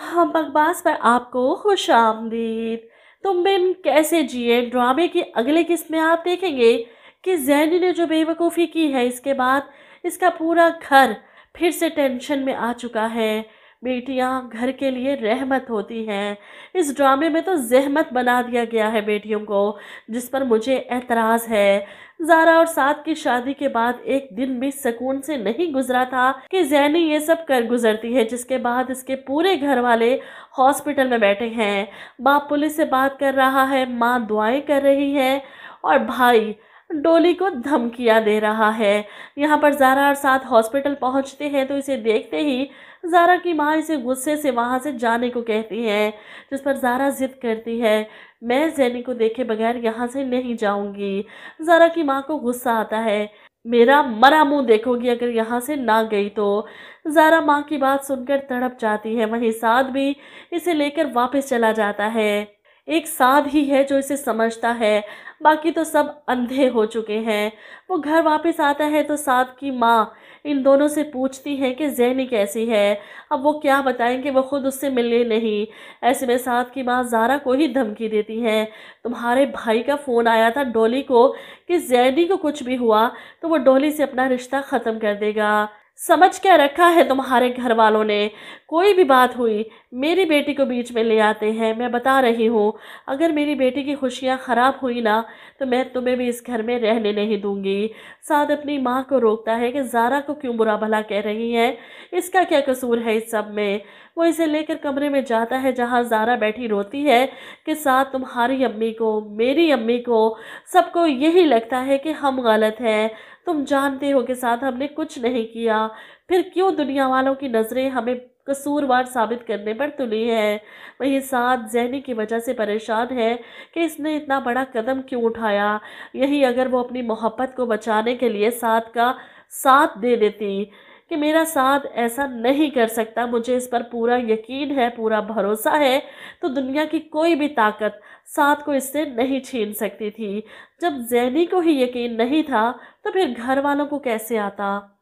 हम हाँ, बकवास पर आपको खुश आमदीद तुम बिन कैसे जिए ड्रामे की अगले किस्त में आप देखेंगे कि जैनी ने जो बेवकूफ़ी की है इसके बाद इसका पूरा घर फिर से टेंशन में आ चुका है बेटियां घर के लिए रहमत होती हैं इस ड्रामे में तो जहमत बना दिया गया है बेटियों को जिस पर मुझे एतराज़ है जारा और सात की शादी के बाद एक दिन भी सुकून से नहीं गुजरा था कि जैनी ये सब कर गुजरती है जिसके बाद इसके पूरे घर वाले हॉस्पिटल में बैठे हैं बाप पुलिस से बात कर रहा है माँ दुआएँ कर रही है और भाई डोली को धमकियां दे रहा है यहाँ पर जारा और साथ हॉस्पिटल पहुँचते हैं तो इसे देखते ही जारा की माँ इसे गुस्से से वहाँ से जाने को कहती है जिस पर जारा ज़िद करती है मैं जैनी को देखे बगैर यहाँ से नहीं जाऊँगी जारा की माँ को गुस्सा आता है मेरा मरा मुंह देखोगी अगर यहाँ से ना गई तो ज़ारा माँ की बात सुनकर तड़प जाती है वहीं साथ भी इसे लेकर वापस चला जाता है एक साध ही है जो इसे समझता है बाकी तो सब अंधे हो चुके हैं वो घर वापस आता है तो साध की माँ इन दोनों से पूछती है कि जैनी कैसी है अब वो क्या बताएंगे वो ख़ुद उससे मिलने नहीं ऐसे में साध की माँ जारा को ही धमकी देती है तुम्हारे भाई का फ़ोन आया था डोली को कि जैनी को कुछ भी हुआ तो वो डोली से अपना रिश्ता ख़त्म कर देगा समझ क्या रखा है तुम्हारे घर वालों ने कोई भी बात हुई मेरी बेटी को बीच में ले आते हैं मैं बता रही हूँ अगर मेरी बेटी की खुशियाँ ख़राब हुई ना तो मैं तुम्हें भी इस घर में रहने नहीं दूँगी साद अपनी माँ को रोकता है कि ज़ारा को क्यों बुरा भला कह रही है इसका क्या कसूर है इस सब में वो इसे लेकर कमरे में जाता है जहाँ ज़ारा बैठी रोती है कि साथ तुम्हारी अम्मी को मेरी अम्मी को सबको यही लगता है कि हम गलत हैं तुम जानते हो कि साथ हमने कुछ नहीं किया फिर क्यों दुनिया वालों की नज़रें हमें कसूरवार साबित करने पर तुली है वही साथ जहनी की वजह से परेशान है कि इसने इतना बड़ा कदम क्यों उठाया यही अगर वो अपनी मोहब्बत को बचाने के लिए साथ का साथ दे देती कि मेरा साथ ऐसा नहीं कर सकता मुझे इस पर पूरा यकीन है पूरा भरोसा है तो दुनिया की कोई भी ताकत साथ को इससे नहीं छीन सकती थी जब जैनी को ही यकीन नहीं था तो फिर घर वालों को कैसे आता